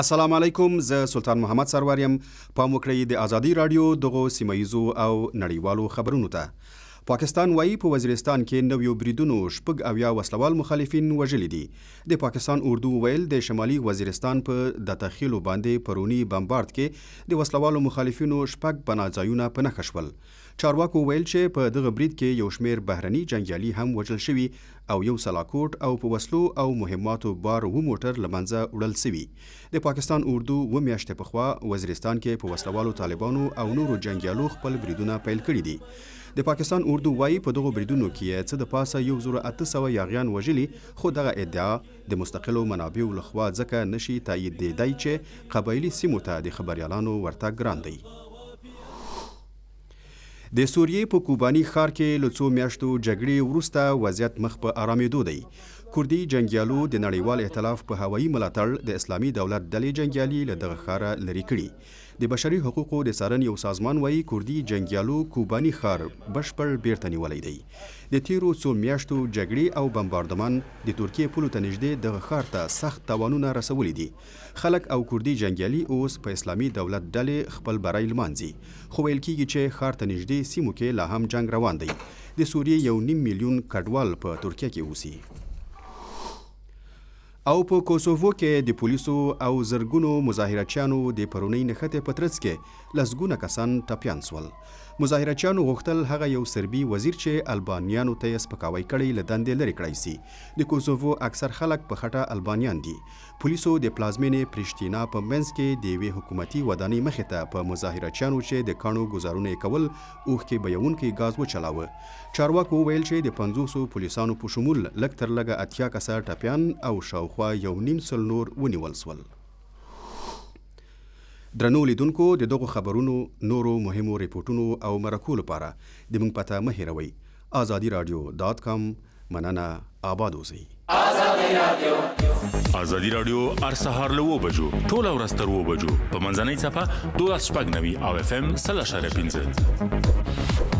السلام علیکم زه سلطان محمد سرور يم پام وکړئ د ازادي رادیو دغه سیمایزو او نړیوالو خبرونو ته پاکستان وایي په پا وزیرستان کې نویو بریدونو شپږ اویا وسلوال مخالفین وژلي دي د پاکستان اردو ویل د شمالي وزیرستان په د تخیلو باندې پرونی بمبارد کې د وسلوالو مخالفینو شپږ پناځایونه په نښه شول چارواکو ویل چې په دغه برید کې یو شمیر بهرني جنگیالي هم وژل شوي او یو سلاکوټ او په وسلو او مهماتو بار و موټر لمنځه وړل شوي د پاکستان اردو و میاشتې پخوا وزیرستان کې په وسلوالو طالبانو او نورو جنگیالو خپل بریدونه پیل کړي دي د پاکستان اردو وایي په دغو بریدونو کې څه د پاسه یو زره اته سوه یاغیان وژلي خو دغه ادعا د مستقلو منابعو لخوا ځکه نشي تایید دیدی چې قبایلي سیمو ته د خبریالانو ورتګ ګران دی د سوریې په کوبانی ښار کې له څو میاشتو جګړې وروسته وضعیت مخ په ارامېدو دی کوردی جنگیالو د نړیوال ائتلاف په هوایي ملاتړ د اسلامي دولت ډلې جنگیالي له دغه خاره لرې کړي د بشري حقوقو د سارن یو سازمان وایي کوردی جنگیالو کوبانی خار بشپړ بیرته نیولې دی د تیرو څو میاشتو جګړې او بمباردمان د ترکیه پولو ته نږدې دغه خار ته سخت تاوانونه رسولي دي خلک او کوردی جنگیالي اوس په اسلامي دولت ډلې خپل برای لمانځي خو ویل کیږي چې خار ته نږدې سیمو کې لا هم جنگ روان دی د سوریې یو نیم میلیون کډوال په ترکیه کې اوسي او په کوسووو کې د پولیسو او زرګونو مظاهرچیانو د پرونی نښتې په ترڅ کې لسګونه کسان ټپیان سول مظاهرچیانو غوښتل هغه یو سربي وزیر چې البانیانو ته سپکاوی کړی لدندې لري کړی سي د کوسووو اکثر خلک په خټه البانیان دي پولیسو د پلازمینې پرشتینا په منځ کې د وی حکومتي ودانۍ مخې ته په مظاهرچیانو چې د کانو گزارونه کول اوخ کې بیون کې غاز و چلاوه چارواکو ویل چې د 500 پولیسانو په شمول لک تر لګه اتیا کسه ټپیان او شاو شاوخوا یو نیم سل نور ونیول سول درنو لیدونکو د دغو خبرونو نورو مهمو ریپورتونو او مرکو لپاره د موږ پته مه هیروئ ازادي رادیو ډاٹ کام مننه آباد اوسئ ازادي رادیو ازادي رادیو هر سهار له وبجو ټول ورځ تر وبجو په منځنۍ صفه 12 شپږ نوي او اف ام 3.15